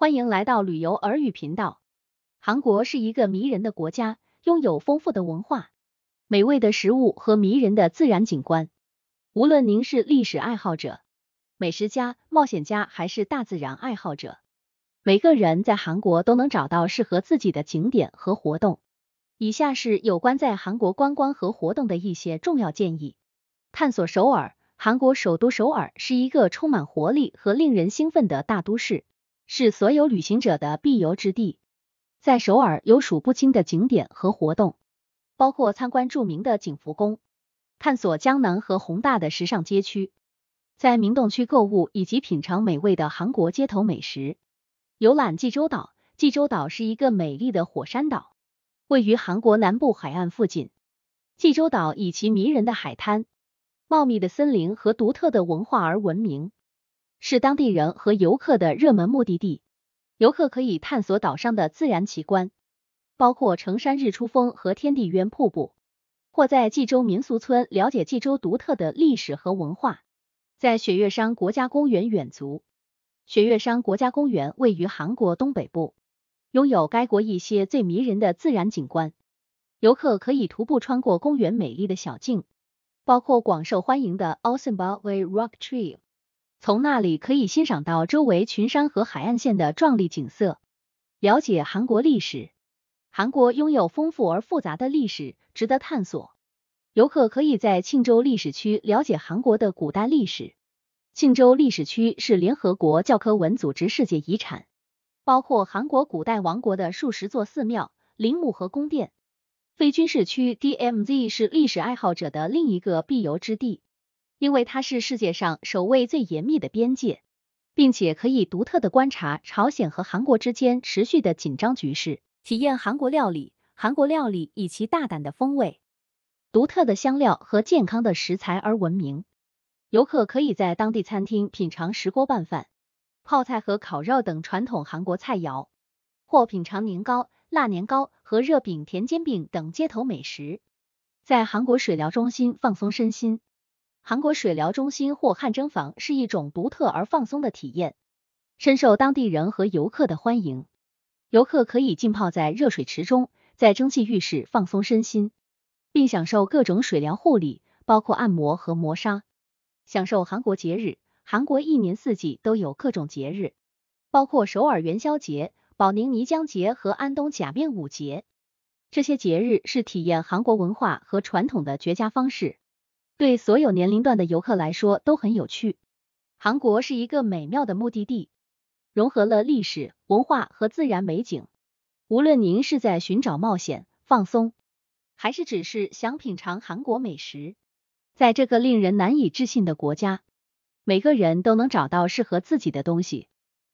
欢迎来到旅游耳语频道。韩国是一个迷人的国家，拥有丰富的文化、美味的食物和迷人的自然景观。无论您是历史爱好者、美食家、冒险家还是大自然爱好者，每个人在韩国都能找到适合自己的景点和活动。以下是有关在韩国观光和活动的一些重要建议。探索首尔，韩国首都首尔是一个充满活力和令人兴奋的大都市。是所有旅行者的必游之地。在首尔有数不清的景点和活动，包括参观著名的景福宫，探索江南和宏大的时尚街区，在明洞区购物以及品尝美味的韩国街头美食。游览济州岛，济州岛是一个美丽的火山岛，位于韩国南部海岸附近。济州岛以其迷人的海滩、茂密的森林和独特的文化而闻名。是当地人和游客的热门目的地。游客可以探索岛上的自然奇观，包括成山日出峰和天地渊瀑布，或在济州民俗村了解济州独特的历史和文化。在雪岳山国家公园远足，雪岳山国家公园位于韩国东北部，拥有该国一些最迷人的自然景观。游客可以徒步穿过公园美丽的小径，包括广受欢迎的 Osanbae Rock Trail。从那里可以欣赏到周围群山和海岸线的壮丽景色，了解韩国历史。韩国拥有丰富而复杂的历史，值得探索。游客可以在庆州历史区了解韩国的古代历史。庆州历史区是联合国教科文组织世界遗产，包括韩国古代王国的数十座寺庙、陵墓和宫殿。非军事区 （DMZ） 是历史爱好者的另一个必游之地。因为它是世界上守卫最严密的边界，并且可以独特的观察朝鲜和韩国之间持续的紧张局势。体验韩国料理，韩国料理以其大胆的风味、独特的香料和健康的食材而闻名。游客可以在当地餐厅品尝石锅拌饭、泡菜和烤肉等传统韩国菜肴，或品尝年糕、辣年糕和热饼、甜煎饼等街头美食。在韩国水疗中心放松身心。韩国水疗中心或汗蒸房是一种独特而放松的体验，深受当地人和游客的欢迎。游客可以浸泡在热水池中，在蒸汽浴室放松身心，并享受各种水疗护理，包括按摩和磨砂。享受韩国节日，韩国一年四季都有各种节日，包括首尔元宵节、保宁泥浆节和安东假面舞节。这些节日是体验韩国文化和传统的绝佳方式。对所有年龄段的游客来说都很有趣。韩国是一个美妙的目的地，融合了历史、文化和自然美景。无论您是在寻找冒险、放松，还是只是想品尝韩国美食，在这个令人难以置信的国家，每个人都能找到适合自己的东西。